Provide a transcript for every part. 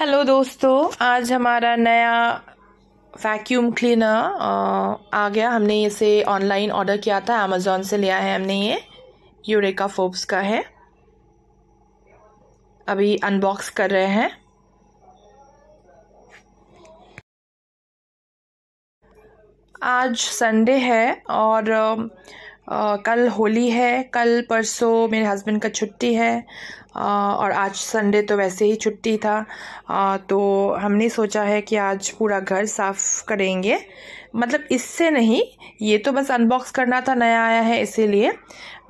hello दोस्तों आज हमारा नया वैक्यूम क्लीनर आ गया हमने इसे ऑनलाइन ऑर्डर किया था अमेज़ोन से लिया है हमने ये यूरेका फोब्स का है अभी अनबॉक्स कर रहे हैं आज संडे है और आ, कल होली है कल परसों मेरे हस्बैंड का छुट्टी है आ, और आज संडे तो वैसे ही छुट्टी था आ, तो हमने सोचा है कि आज पूरा घर साफ़ करेंगे मतलब इससे नहीं ये तो बस अनबॉक्स करना था नया आया है इसीलिए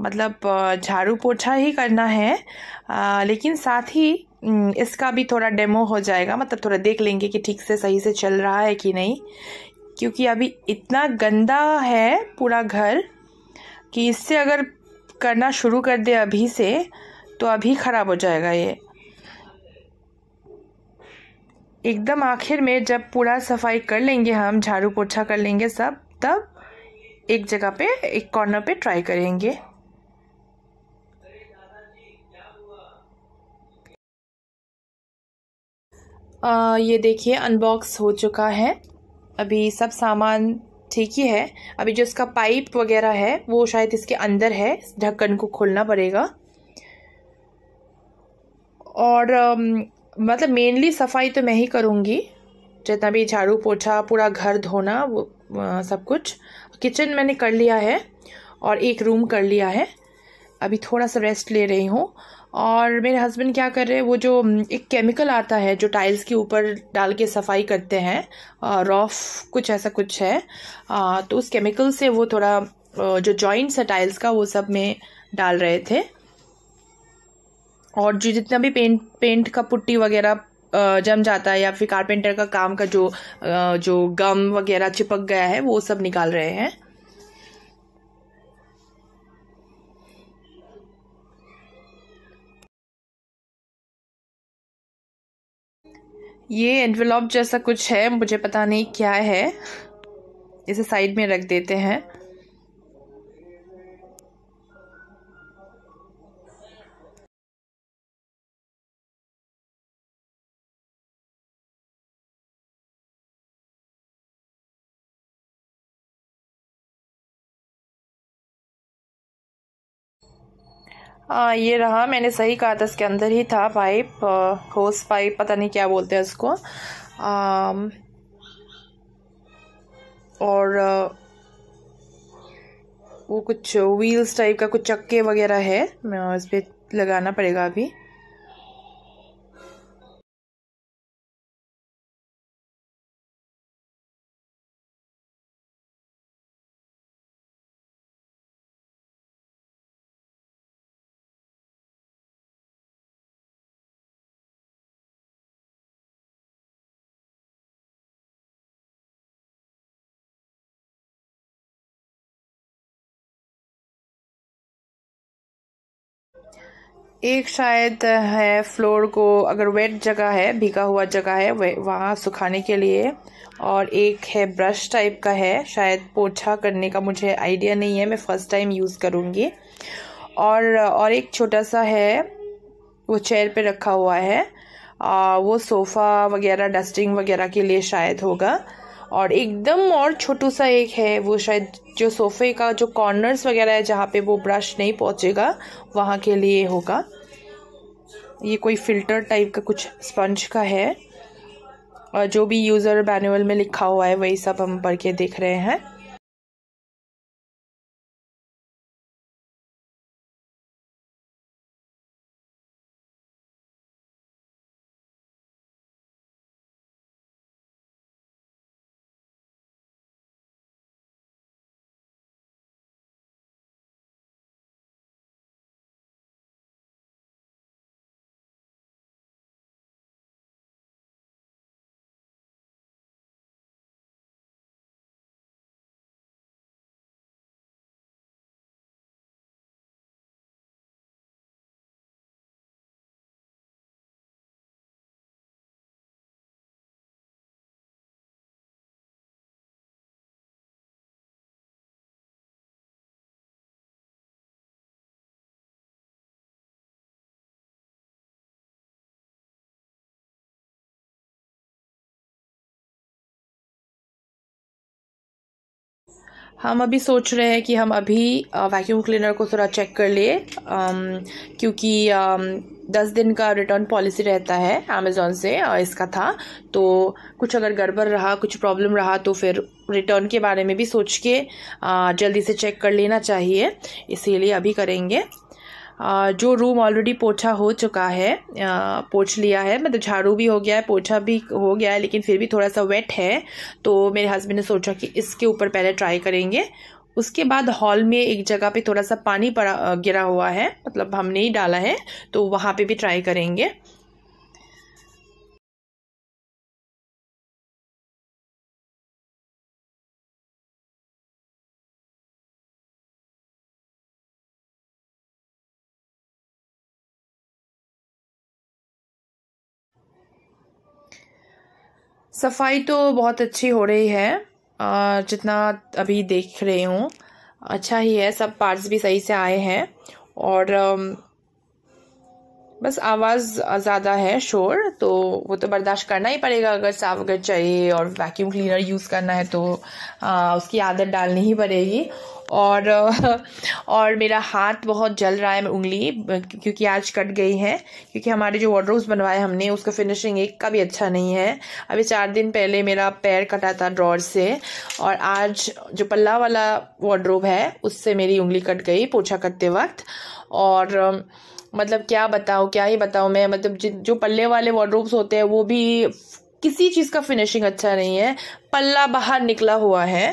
मतलब झाड़ू पोछा ही करना है आ, लेकिन साथ ही इसका भी थोड़ा डेमो हो जाएगा मतलब थोड़ा देख लेंगे कि ठीक से सही से चल रहा है कि नहीं क्योंकि अभी इतना गंदा है पूरा घर कि इससे अगर करना शुरू कर दे अभी से तो अभी ख़राब हो जाएगा ये एकदम आखिर में जब पूरा सफाई कर लेंगे हम झाड़ू पोछा कर लेंगे सब तब एक जगह पे एक कॉर्नर पे ट्राई करेंगे आ, ये देखिए अनबॉक्स हो चुका है अभी सब सामान ठीक ही है अभी जो इसका पाइप वगैरह है वो शायद इसके अंदर है ढक्कन को खोलना पड़ेगा और मतलब मेनली सफाई तो मैं ही करूँगी जितना भी झाड़ू पोछा पूरा घर धोना वो आ, सब कुछ किचन मैंने कर लिया है और एक रूम कर लिया है अभी थोड़ा सा रेस्ट ले रही हूँ और मेरे हस्बैंड क्या कर रहे हैं वो जो एक केमिकल आता है जो टाइल्स के ऊपर डाल के सफाई करते हैं रॉफ कुछ ऐसा कुछ है आ, तो उस केमिकल से वो थोड़ा जो जॉइंट्स है टाइल्स का वो सब में डाल रहे थे और जो जितना भी पेंट पेंट का पुट्टी वगैरह जम जाता है या फिर कारपेंटर का काम का जो जो गम वगैरह चिपक गया है वो सब निकाल रहे हैं ये एनवेलॉप जैसा कुछ है मुझे पता नहीं क्या है इसे साइड में रख देते हैं आ, हाँ, ये रहा मैंने सही कहा था इसके अंदर ही था पाइप होस पाइप पता नहीं क्या बोलते हैं उसको आ, और आ, वो कुछ व्हील्स टाइप का कुछ चक्के वगैरह है इस पर लगाना पड़ेगा अभी एक शायद है फ्लोर को अगर वेट जगह है भीगा हुआ जगह है वहाँ सुखाने के लिए और एक है ब्रश टाइप का है शायद पोछा करने का मुझे आइडिया नहीं है मैं फ़र्स्ट टाइम यूज़ करूँगी और और एक छोटा सा है वो चेयर पे रखा हुआ है आ, वो सोफ़ा वगैरह डस्टिंग वगैरह के लिए शायद होगा और एकदम और छोटू सा एक है वो शायद जो सोफे का जो कॉर्नर्स वगैरह है जहाँ पे वो ब्रश नहीं पहुँचेगा वहाँ के लिए होगा ये कोई फ़िल्टर टाइप का कुछ स्पंज का है और जो भी यूज़र मैनुअल में लिखा हुआ है वही सब हम पढ़ के देख रहे हैं हम अभी सोच रहे हैं कि हम अभी वैक्यूम क्लीनर को थोड़ा चेक कर लिए क्योंकि दस दिन का रिटर्न पॉलिसी रहता है अमेजोन से इसका था तो कुछ अगर गड़बड़ रहा कुछ प्रॉब्लम रहा तो फिर रिटर्न के बारे में भी सोच के जल्दी से चेक कर लेना चाहिए इसीलिए अभी करेंगे जो रूम ऑलरेडी पोछा हो चुका है पोछ लिया है मतलब झाड़ू भी हो गया है पोछा भी हो गया है लेकिन फिर भी थोड़ा सा वेट है तो मेरे हस्बैंड ने सोचा कि इसके ऊपर पहले ट्राई करेंगे उसके बाद हॉल में एक जगह पे थोड़ा सा पानी पड़ा गिरा हुआ है मतलब हमने ही डाला है तो वहाँ पे भी ट्राई करेंगे सफाई तो बहुत अच्छी हो रही है जितना अभी देख रही हूँ अच्छा ही है सब पार्ट्स भी सही से आए हैं और बस आवाज़ ज़्यादा है शोर तो वो तो बर्दाश्त करना ही पड़ेगा अगर साफ अगर चाहिए और वैक्यूम क्लीनर यूज़ करना है तो आ, उसकी आदत डालनी ही पड़ेगी और और मेरा हाथ बहुत जल रहा है उंगली क्योंकि आज कट गई है क्योंकि हमारे जो वार्ड्रोब्स बनवाए हमने उसका फिनिशिंग एक का भी अच्छा नहीं है अभी चार दिन पहले मेरा पैर कटा था ड्रॉर से और आज जो पल्ला वाला वार्ड्रोब है उससे मेरी उंगली कट गई पोछा करते वक्त और मतलब क्या बताऊँ क्या ही बताऊँ मैं मतलब जो पल्ले वाले वार्ड्रोब्स होते हैं वो भी किसी चीज़ का फिनिशिंग अच्छा नहीं है पल्ला बाहर निकला हुआ है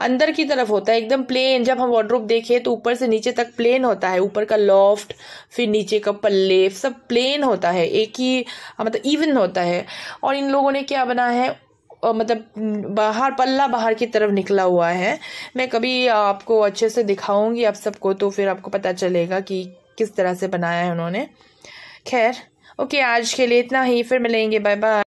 अंदर की तरफ होता है एकदम प्लेन जब हम वार्ड्रोप देखें तो ऊपर से नीचे तक प्लेन होता है ऊपर का लॉफ्ट फिर नीचे का पल्ले सब प्लेन होता है एक ही हाँ, मतलब इवन होता है और इन लोगों ने क्या बना है मतलब बाहर पल्ला बाहर की तरफ निकला हुआ है मैं कभी आपको अच्छे से दिखाऊंगी आप सबको तो फिर आपको पता चलेगा कि किस तरह से बनाया है उन्होंने खैर ओके आज के लिए इतना ही फिर मिलेंगे बाय बाय